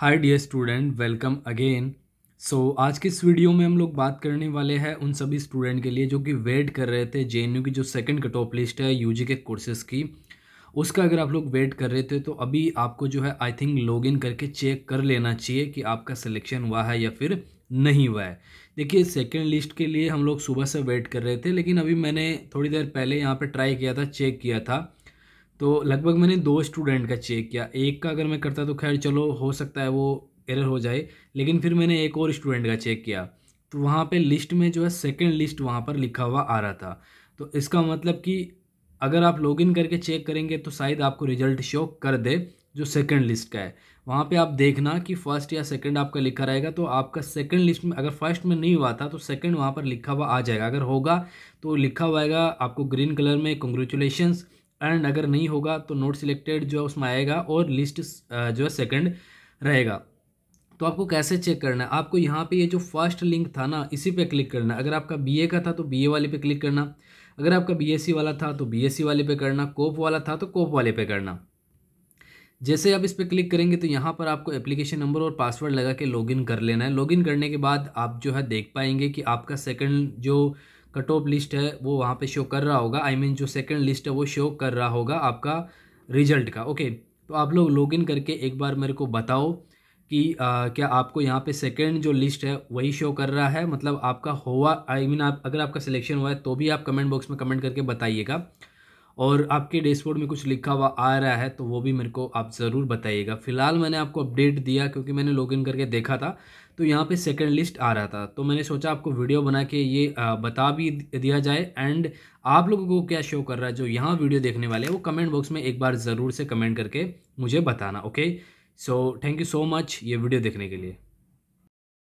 हाय dear student welcome again so आज की इस वीडियो में हम लोग बात करने वाले हैं उन सभी स्टूडेंट के लिए जो कि वेट कर रहे थे जे की जो सेकंड कट ऑफ लिस्ट है यूजी के कोर्सेज़ की उसका अगर आप लोग वेट कर रहे थे तो अभी आपको जो है आई थिंक लॉग इन करके चेक कर लेना चाहिए कि आपका सिलेक्शन हुआ है या फिर नहीं हुआ है देखिए सेकेंड लिस्ट के लिए हम लोग सुबह से वेट कर रहे थे लेकिन अभी मैंने थोड़ी देर पहले यहाँ पर ट्राई किया था चेक किया था तो लगभग मैंने दो स्टूडेंट का चेक किया एक का अगर मैं करता तो खैर चलो हो सकता है वो एरर हो जाए लेकिन फिर मैंने एक और स्टूडेंट का चेक किया तो वहाँ पे लिस्ट में जो है सेकंड लिस्ट वहाँ पर लिखा हुआ आ रहा था तो इसका मतलब कि अगर आप लॉगिन करके चेक करेंगे तो शायद आपको रिजल्ट शो कर दे जो सेकंड लिस्ट का है वहाँ पे आप देखना कि फर्स्ट या सेकंड आपका लिखा रहेगा तो आपका सेकंड लिस्ट में अगर फर्स्ट में नहीं हुआ था तो सेकंड वहाँ पर लिखा हुआ आ जाएगा अगर होगा तो लिखा हुआ आएगा आपको ग्रीन कलर में कॉन्ग्रेचुलेशंस एंड अगर नहीं होगा तो नोट सिलेक्टेड जो है उसमें आएगा और लिस्ट जो है सेकंड रहेगा तो आपको कैसे चेक करना है आपको यहाँ पे ये जो फर्स्ट लिंक था ना इसी पे क्लिक करना है अगर आपका बीए का था तो बीए वाले पे क्लिक करना अगर आपका बीएससी वाला था तो बीएससी वाले पे करना कोप वाला था तो कोप वाले पे करना जैसे आप इस पर क्लिक करेंगे तो यहाँ पर आपको एप्लीकेशन नंबर और पासवर्ड लगा के लॉगिन कर लेना है लॉगिन करने के बाद आप जो है देख पाएंगे कि आपका सेकेंड जो कट ऑफ लिस्ट है वो वहाँ पे शो कर रहा होगा आई I मीन mean, जो सेकंड लिस्ट है वो शो कर रहा होगा आपका रिजल्ट का ओके तो आप लोग लॉगिन करके एक बार मेरे को बताओ कि आ, क्या आपको यहाँ पे सेकंड जो लिस्ट है वही शो कर रहा है मतलब आपका हुआ आई I मीन mean, आप अगर आपका सिलेक्शन हुआ है तो भी आप कमेंट बॉक्स में कमेंट करके बताइएगा और आपके डैशबोर्ड में कुछ लिखा हुआ आ रहा है तो वो भी मेरे को आप ज़रूर बताइएगा फ़िलहाल मैंने आपको अपडेट दिया क्योंकि मैंने लॉगिन करके देखा था तो यहाँ पे सेकंड लिस्ट आ रहा था तो मैंने सोचा आपको वीडियो बना के ये बता भी दिया जाए एंड आप लोगों को क्या शो कर रहा है जो यहाँ वीडियो देखने वाले हैं वो कमेंट बॉक्स में एक बार ज़रूर से कमेंट करके मुझे बताना okay so thank you so much ये वीडियो देखने के लिए